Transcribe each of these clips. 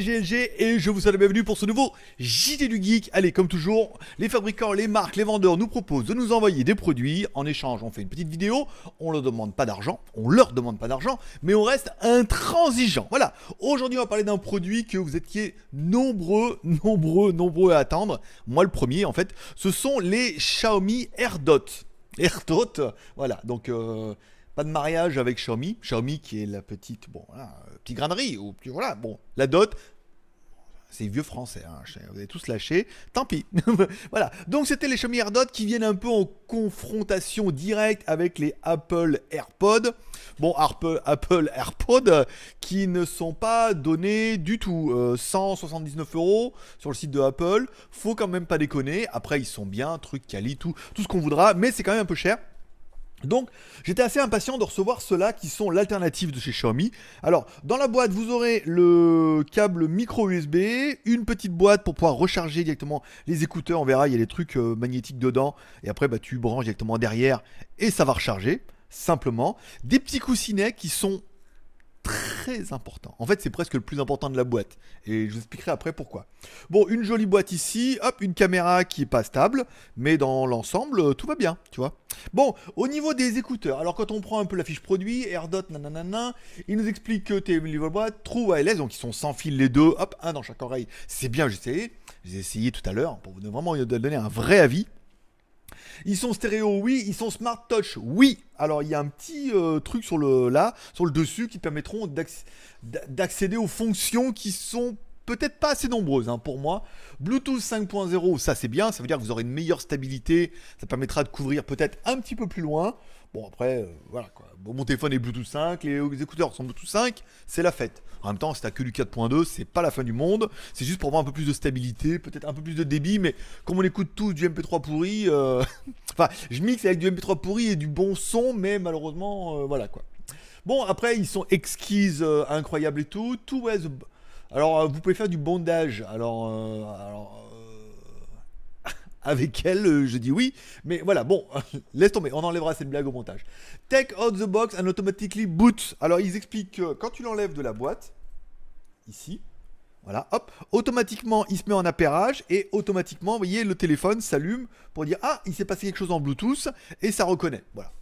GLG et je vous souhaite la bienvenue pour ce nouveau JT du Geek. Allez, comme toujours, les fabricants, les marques, les vendeurs nous proposent de nous envoyer des produits. En échange, on fait une petite vidéo, on leur demande pas d'argent, on leur demande pas d'argent, mais on reste intransigeant. Voilà, aujourd'hui on va parler d'un produit que vous étiez nombreux, nombreux, nombreux à attendre. Moi le premier en fait, ce sont les Xiaomi AirDot. AirDot, voilà, donc... Euh, pas de mariage avec Xiaomi. Xiaomi qui est la petite, bon, euh, petite petite voilà, bon, la dot, c'est vieux français, hein, vous avez tous lâché, tant pis. voilà, donc c'était les Xiaomi AirDots qui viennent un peu en confrontation directe avec les Apple AirPods. Bon, Apple, AirPods qui ne sont pas donnés du tout. 179 euh, euros sur le site de Apple, faut quand même pas déconner. Après, ils sont bien, truc quali, tout, tout ce qu'on voudra, mais c'est quand même un peu cher. Donc, j'étais assez impatient de recevoir ceux-là qui sont l'alternative de chez Xiaomi. Alors, dans la boîte, vous aurez le câble micro USB, une petite boîte pour pouvoir recharger directement les écouteurs. On verra, il y a des trucs euh, magnétiques dedans. Et après, bah, tu branches directement derrière et ça va recharger, simplement. Des petits coussinets qui sont important. En fait, c'est presque le plus important de la boîte. Et je vous expliquerai après pourquoi. Bon, une jolie boîte ici, hop, une caméra qui est pas stable, mais dans l'ensemble, euh, tout va bien, tu vois. Bon, au niveau des écouteurs, alors quand on prend un peu la fiche produit, AirDot, nanana, il nous explique que tes boîte, True wireless, donc ils sont sans fil les deux, hop, un dans chaque oreille. C'est bien, j'ai essayé, j'ai essayé tout à l'heure pour vous vraiment donner un vrai avis. Ils sont stéréo, oui. Ils sont smart touch, oui. Alors il y a un petit euh, truc sur le là, sur le dessus, qui permettront d'accéder aux fonctions qui sont peut-être pas assez nombreuses hein, pour moi. Bluetooth 5.0, ça c'est bien, ça veut dire que vous aurez une meilleure stabilité, ça permettra de couvrir peut-être un petit peu plus loin. Bon après, euh, voilà quoi. mon téléphone est Bluetooth 5, les, écouteurs sont Bluetooth 5, c'est la fête. En même temps, c'est t'as que du 4.2, c'est pas la fin du monde. C'est juste pour avoir un peu plus de stabilité, peut-être un peu plus de débit, mais comme on écoute tous du MP3 pourri, euh, enfin, je mixe avec du MP3 pourri et du bon son, mais malheureusement, euh, voilà quoi. Bon, après, ils sont exquises, incroyables et tout. Tout, est... Alors, euh, vous pouvez faire du bondage. Alors, euh, euh, avec elle, je dis oui. Mais voilà, bon, laisse tomber, on enlèvera cette blague au montage. Take out the box and automatically boot. Alors, ils expliquent que quand tu l'enlèves de la boîte, ici, voilà, hop, automatiquement, il se met en appairage et automatiquement, vous voyez, le téléphone s'allume pour dire Ah, il s'est passé quelque chose en Bluetooth et ça reconnaît. Voilà.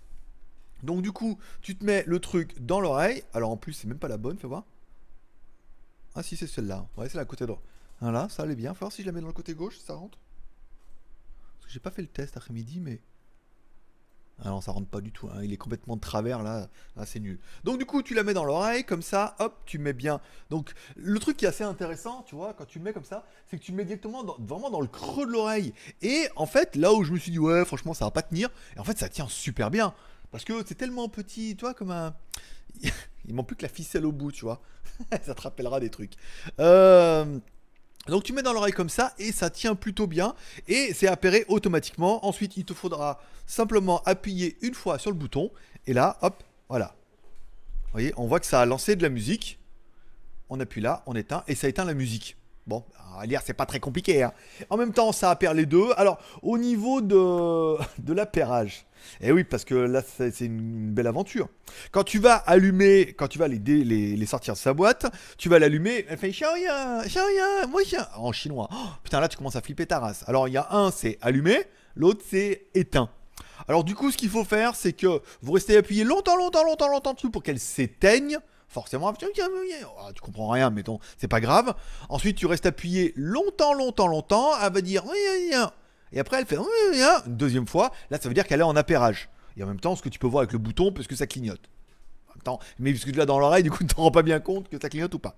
Donc, du coup, tu te mets le truc dans l'oreille. Alors, en plus, c'est même pas la bonne, fais voir. Ah si, c'est celle-là. Ouais, c'est la côté droit. Hein, là, ça allait bien. Faut voir si je la mets dans le côté gauche, ça rentre. Parce que j'ai pas fait le test après-midi, mais... Ah non, ça rentre pas du tout. Hein. Il est complètement de travers là. Là, ah, c'est nul. Donc, du coup, tu la mets dans l'oreille, comme ça, hop, tu mets bien. Donc, le truc qui est assez intéressant, tu vois, quand tu le mets comme ça, c'est que tu le mets directement vraiment dans le creux de l'oreille. Et en fait, là où je me suis dit, ouais, franchement, ça va pas tenir. Et en fait, ça tient super bien. Parce que c'est tellement petit, toi, comme un. Il manque plus que la ficelle au bout, tu vois. ça te rappellera des trucs. Euh, donc tu mets dans l'oreille comme ça et ça tient plutôt bien et c'est appairé automatiquement. Ensuite, il te faudra simplement appuyer une fois sur le bouton et là, hop, voilà. Vous voyez, on voit que ça a lancé de la musique. On appuie là, on éteint et ça éteint la musique. Bon, à lire, c'est pas très compliqué. Hein. En même temps, ça perd les deux. Alors, au niveau de, de l'appairage, et eh oui, parce que là, c'est une belle aventure. Quand tu vas allumer, quand tu vas les, les, sortir de sa boîte, tu vas l'allumer, elle fait chien, rien, moi En chinois. Oh, putain, là, tu commences à flipper ta race. Alors, il y a un, c'est allumé, l'autre, c'est éteint. Alors, du coup, ce qu'il faut faire, c'est que vous restez appuyé longtemps, longtemps, longtemps, longtemps dessus pour qu'elle s'éteigne forcément, ah, ah, tu comprends rien, mais bon c'est pas grave. Ensuite, tu restes appuyé longtemps, longtemps, longtemps, elle va dire, hein. et après elle fait, hein. une deuxième fois, là ça veut dire qu'elle est en appairage. Et en même temps, ce que tu peux voir avec le bouton, parce que ça clignote. En même temps, mais puisque l'as dans l'oreille, du coup, tu ne t'en rends pas bien compte que ça clignote ou pas.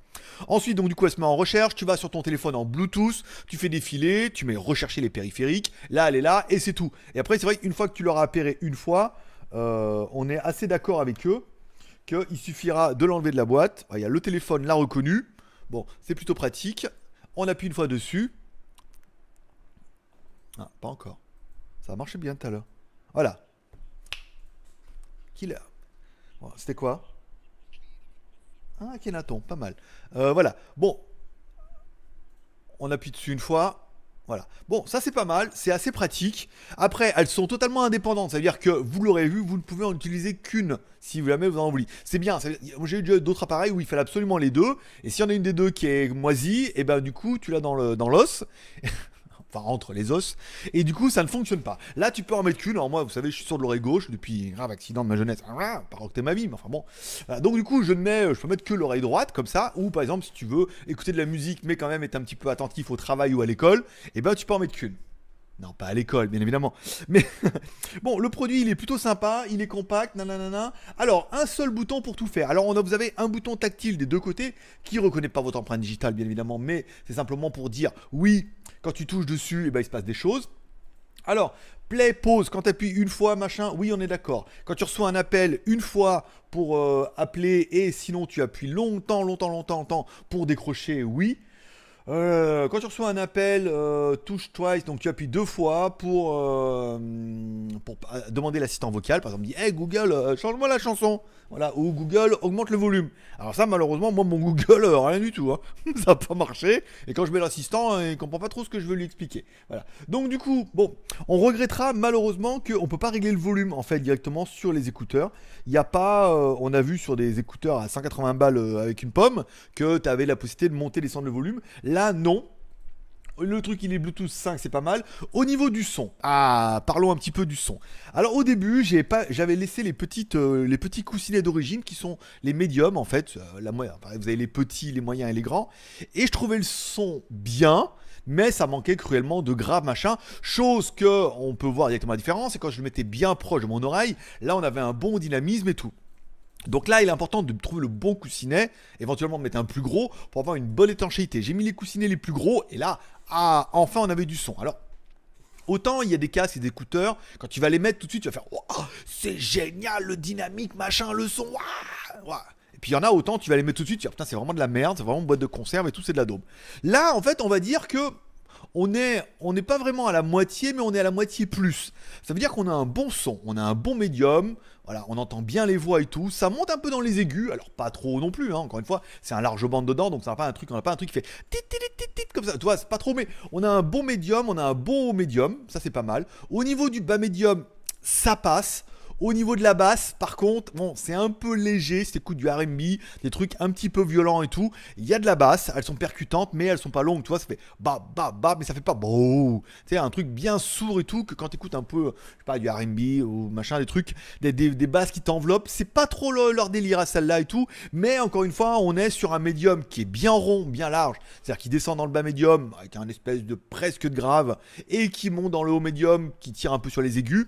Ensuite, donc du coup, elle se met en recherche, tu vas sur ton téléphone en Bluetooth, tu fais défiler, tu mets rechercher les périphériques, là elle est là, et c'est tout. Et après, c'est vrai qu'une fois que tu l'auras appairé une fois, euh, on est assez d'accord avec eux il suffira de l'enlever de la boîte. Ah, il y le téléphone l'a reconnu. Bon, c'est plutôt pratique. On appuie une fois dessus. Ah, pas encore. Ça a marché bien tout à l'heure. Voilà. Killer. Bon, C'était quoi Ah, Kenaton, pas mal. Euh, voilà. Bon. On appuie dessus une fois. Voilà. Bon, ça c'est pas mal, c'est assez pratique. Après, elles sont totalement indépendantes, c'est-à-dire que vous l'aurez vu, vous ne pouvez en utiliser qu'une si jamais vous en voulez. C'est bien, j'ai eu d'autres appareils où il fallait absolument les deux, et si on a une des deux qui est moisie, et eh ben du coup tu l'as dans l'os. Dans enfin entre les os, et du coup ça ne fonctionne pas. Là tu peux en mettre qu'une, alors moi vous savez je suis sur de l'oreille gauche depuis un grave accident de ma jeunesse, ah, par octet ma vie, mais enfin bon. Euh, donc du coup je ne mets, je peux mettre que l'oreille droite comme ça, ou par exemple si tu veux écouter de la musique mais quand même être un petit peu attentif au travail ou à l'école, et eh ben tu peux en mettre qu'une. Non, pas à l'école, bien évidemment. Mais bon, le produit, il est plutôt sympa, il est compact, nanana. Alors, un seul bouton pour tout faire. Alors, vous avez un bouton tactile des deux côtés qui ne reconnaît pas votre empreinte digitale, bien évidemment, mais c'est simplement pour dire oui, quand tu touches dessus, eh ben, il se passe des choses. Alors, play, pause, quand tu appuies une fois, machin, oui, on est d'accord. Quand tu reçois un appel une fois pour euh, appeler et sinon tu appuies longtemps, longtemps, longtemps, longtemps pour décrocher, oui. Euh, quand tu reçois un appel, euh, touche twice, donc tu appuies deux fois pour, euh, demander l'assistant vocal. Par exemple, dis Hey Google, change-moi la chanson. Voilà, ou Google, augmente le volume. Alors, ça, malheureusement, moi, mon Google, rien du tout. Hein. ça n'a pas marché. Et quand je mets l'assistant, il ne comprend pas trop ce que je veux lui expliquer. Voilà. Donc, du coup, bon, on regrettera malheureusement qu'on ne peut pas régler le volume en fait directement sur les écouteurs. Il n'y a pas, on a vu sur des écouteurs à 180 balles avec une pomme, que tu avais la possibilité de monter et descendre le volume. Là, non. Le truc, il est Bluetooth 5, c'est pas mal. Au niveau du son, ah, parlons un petit peu du son. Alors au début, pas, j'avais laissé les petites, euh, les petits coussinets d'origine qui sont les médiums en fait. Euh, la moyenne, vous avez les petits, les moyens et les grands. Et je trouvais le son bien, mais ça manquait cruellement de grave machin. Chose que on peut voir directement la différence. Et quand je le mettais bien proche de mon oreille, là, on avait un bon dynamisme et tout. Donc là, il est important de trouver le bon coussinet, éventuellement de mettre un plus gros pour avoir une bonne étanchéité. J'ai mis les coussinets les plus gros et là, ah, enfin on avait du son. Alors, Autant il y a des casques et des écouteurs, quand tu vas les mettre tout de suite, tu vas faire oh, c'est génial, le dynamique, machin, le son. Et puis il y en a autant, tu vas les mettre tout de suite, tu vas putain, c'est vraiment de la merde, c'est vraiment une boîte de conserve et tout, c'est de la daube. Là, en fait, on va dire que on est, n'est pas vraiment à la moitié, mais on est à la moitié plus. Ça veut dire qu'on a un bon son, on a un bon médium, voilà, on entend bien les voix et tout. Ça monte un peu dans les aigus, alors pas trop non plus. Hein, encore une fois, c'est un large bande dedans, donc ça n'a pas un truc, on n'a pas un truc qui fait tit tit comme ça. Tu vois, c'est pas trop, mais on a un bon médium, on a un bon médium, ça c'est pas mal. Au niveau du bas médium, ça passe. Au niveau de la basse, par contre, bon, c'est un peu léger, c'est écoutes du RB, des trucs un petit peu violents et tout. Il y a de la basse, elles sont percutantes, mais elles sont pas longues, tu vois, ça fait ba ba ba, mais ça fait pas bro. Tu sais, un truc bien sourd et tout, que quand écoutes un peu, je sais pas, du RB ou machin, des trucs, des, basses qui t'enveloppent, c'est pas trop leur délire à celle-là et tout. Mais encore une fois, on est sur un médium qui est bien rond, bien large, c'est-à-dire qui descend dans le bas médium avec un espèce de presque de grave et qui monte dans le haut médium qui tire un peu sur les aigus.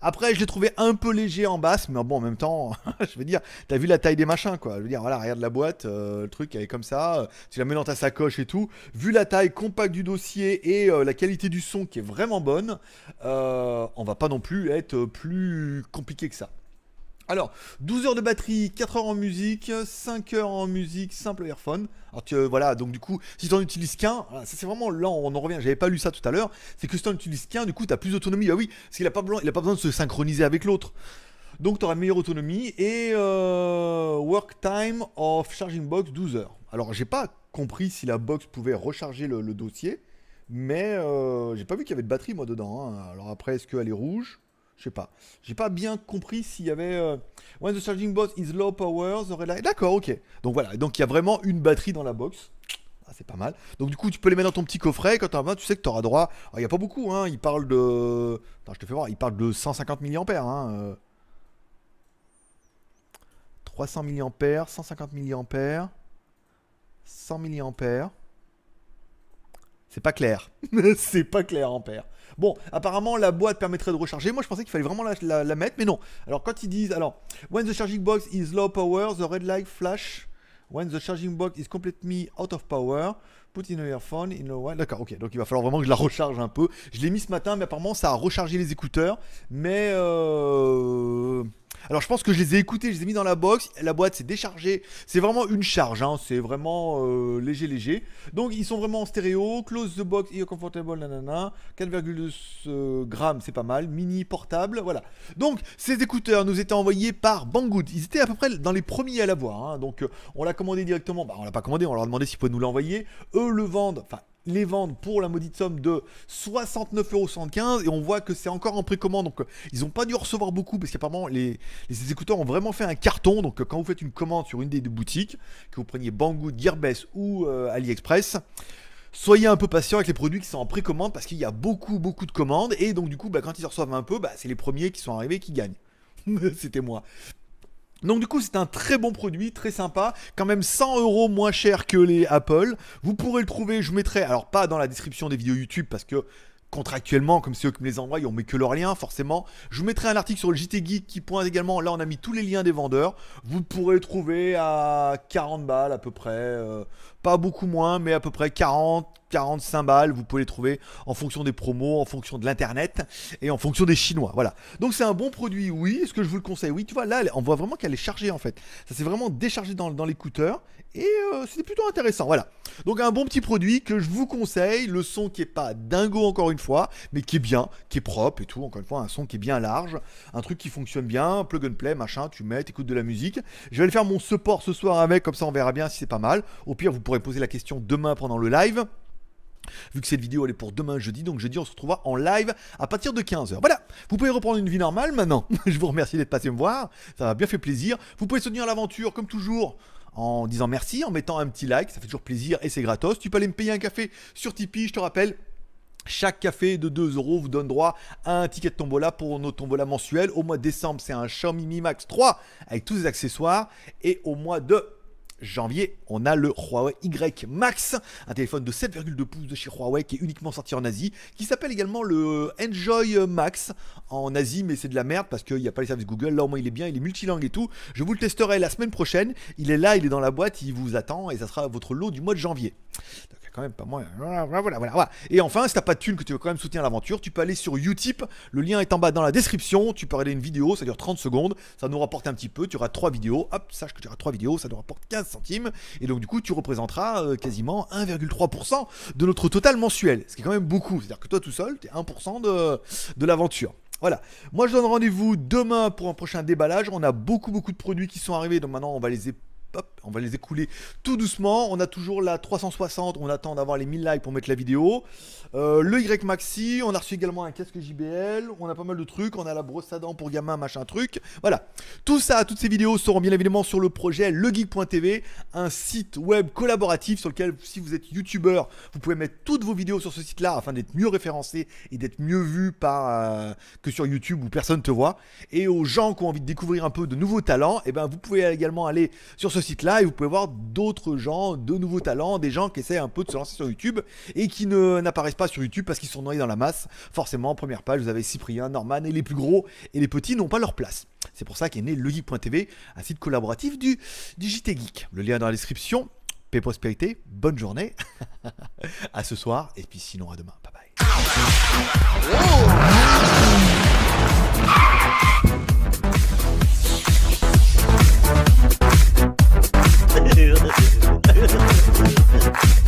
Après, je l'ai trouvé un peu léger en basse, mais bon, en même temps, je veux dire, t'as vu la taille des machins, quoi. Je veux dire, voilà, regarde la boîte, euh, le truc, elle est comme ça. Euh, tu la mets dans ta sacoche et tout. Vu la taille compacte du dossier et euh, la qualité du son qui est vraiment bonne, on va pas non plus être plus compliqué que ça. Alors, 12 heures de batterie, 4 heures en musique, 5 heures en musique, simple earphone. Alors tu, euh, voilà, donc du coup, si tu n'en utilises qu'un, ça c'est vraiment là, on en revient, j'avais pas lu ça tout à l'heure, c'est que si tu n'en utilises qu'un, du coup, tu as plus d'autonomie. Ah oui, parce qu'il n'a pas, besoin, il a pas besoin de se synchroniser avec l'autre. Donc tu auras meilleure autonomie et euh, work time of charging box 12 heures. Alors j'ai pas compris si la box pouvait recharger le, dossier, mais euh, j'ai pas vu qu'il y avait de batterie moi dedans. Hein. Alors après, est-ce qu'elle est rouge je sais pas. J'ai pas bien compris s'il y avait. Euh, when the charging box is low power, the relay. D'accord, ok. Donc voilà. Donc il y a vraiment une batterie dans la box. Ah, c'est pas mal. Donc du coup, tu peux les mettre dans ton petit coffret. Quand t'en as tu sais que tu auras droit. Ah, il n'y a pas beaucoup, hein. Il parle de. Attends, je te fais voir. Il parle de 150 mAh, hein. 300 mAh, 150 mAh, 100 mAh. C'est pas clair. c'est pas clair, Ampère. Bon, apparemment, la boîte permettrait de recharger. Moi, je pensais qu'il fallait vraiment la, mettre, mais non. Alors, quand ils disent. Alors, when the charging box is low power, the red light flash. When the charging box is completely out of power, put in your phone in a D'accord, ok. Donc, il va falloir vraiment que je la recharge un peu. Je l'ai mis ce matin, mais apparemment, ça a rechargé les écouteurs. Mais. Euh, alors je pense que je les ai écoutés, je les ai mis dans la box, la boîte s'est déchargée, c'est vraiment une charge, hein. c'est vraiment euh, léger léger. Donc ils sont vraiment en stéréo, close the box, you're comfortable, nanana, 4,2 euh, grammes c'est pas mal, mini portable, voilà. Donc ces écouteurs nous étaient envoyés par Banggood, ils étaient à peu près dans les premiers à l'avoir, hein. donc euh, on l'a commandé directement, bah on l'a pas commandé, on leur a demandé s'ils pouvaient nous l'envoyer, eux le vendent, enfin les vendre pour la maudite somme de 69,75€ et on voit que c'est encore en précommande donc euh, ils n'ont pas dû recevoir beaucoup parce qu'apparemment les, les écouteurs ont vraiment fait un carton donc euh, quand vous faites une commande sur une des deux boutiques que vous preniez Banggood, Gearbest ou euh, AliExpress soyez un peu patient avec les produits qui sont en précommande parce qu'il y a beaucoup beaucoup de commandes et donc du coup bah, quand ils reçoivent un peu bah, c'est les premiers qui sont arrivés qui gagnent c'était moi donc du coup c'est un très bon produit, très sympa, quand même 100 euros moins cher que les Apple. Vous pourrez le trouver, je mettrai, alors pas dans la description des vidéos YouTube parce que contractuellement, comme c'est eux qui me les envoient, on met que leurs liens forcément. Je mettrai un article sur le JT Geek qui pointe également, là on a mis tous les liens des vendeurs. Vous pourrez le trouver à 40 balles à peu près, euh, pas beaucoup moins, mais à peu près 40, 45 balles, vous pouvez les trouver en fonction des promos, en fonction de l'internet et en fonction des chinois. Voilà. Donc c'est un bon produit, oui. Est-ce que je vous le conseille Oui, tu vois, là, on voit vraiment qu'elle est chargée en fait. Ça s'est vraiment déchargé dans, dans l'écouteur et euh, c'était plutôt intéressant. Voilà. Donc un bon petit produit que je vous conseille. Le son qui est pas dingo encore une fois, mais qui est bien, qui est propre et tout. Encore une fois, un son qui est bien large, un truc qui fonctionne bien, plug and play, machin. Tu mets, écoutes de la musique. Je vais le faire mon support ce soir avec, comme ça on verra bien si c'est pas mal. Au pire, vous pourrez poser la question demain pendant le live. Vu que cette vidéo elle est pour demain jeudi, donc jeudi on se retrouvera en live à partir de 15h. Voilà, vous pouvez reprendre une vie normale maintenant. Je vous remercie d'être passé me voir, ça m'a bien fait plaisir. Vous pouvez soutenir l'aventure comme toujours en disant merci, en mettant un petit like, ça fait toujours plaisir et c'est gratos. Tu peux aller me payer un café sur Tipeee, je te rappelle, chaque café de 2 euros vous donne droit à un ticket de tombola pour nos tombola mensuels. Au mois de décembre, c'est un Xiaomi Mi Max 3 avec tous les accessoires. Et au mois de janvier, on a le Huawei Y Max, un téléphone de 7,2 pouces de chez Huawei qui est uniquement sorti en Asie, qui s'appelle également le euh, Enjoy Max en Asie, mais c'est de la merde parce qu'il n'y a pas les services Google. Là, au moins, il est bien, il est multilingue et tout. Je vous le testerai la semaine prochaine. Il est là, il est dans la boîte, il vous attend et ça sera votre lot du mois de janvier quand même pas moins. Voilà, voilà, voilà. Et enfin, si t'as pas de thunes, que tu veux quand même soutenir l'aventure, tu peux aller sur Utip. Le lien est en bas dans la description. Tu peux regarder une vidéo, ça dure 30 secondes. Ça nous rapporte un petit peu. Tu auras 3 vidéos. Hop, sache que tu auras 3 vidéos, ça nous rapporte 15 centimes. Et donc, du coup, tu représenteras euh, quasiment 1,3% de notre total mensuel. Ce qui est quand même beaucoup. C'est-à-dire que toi tout seul, es 1% de, de l'aventure. Voilà. Moi, je donne rendez-vous demain pour un prochain déballage. On a beaucoup, beaucoup de produits qui sont arrivés. Donc maintenant, on va les on va les écouler tout doucement. On a toujours la 360, on attend d'avoir les 1000 likes pour mettre la vidéo. Euh, le Y Maxi, on a reçu également un casque JBL, on a pas mal de trucs, on a la brosse à dents pour gamins, machin truc. Voilà. Tout ça, toutes ces vidéos seront bien évidemment sur le projet legeek.tv, un site web collaboratif sur lequel si vous êtes youtubeur, vous pouvez mettre toutes vos vidéos sur ce site-là afin d'être mieux référencé et d'être mieux vu par euh, que sur YouTube où personne te voit. Et aux gens qui ont envie de découvrir un peu de nouveaux talents, et eh ben vous pouvez également aller sur ce site-là et vous pouvez voir d'autres gens, de nouveaux talents, des gens qui essaient un peu de se lancer sur YouTube et qui ne n'apparaissent pas sur YouTube parce qu'ils sont noyés dans la masse. Forcément, première page, vous avez Cyprien, Norman et les plus gros et les petits n'ont pas leur place. C'est pour ça qu'est né le legeek.tv, un site collaboratif du, du JT Geek. Le lien dans la description. Paix prospérité, bonne journée. à ce soir et puis sinon à demain. Bye bye. Thank you.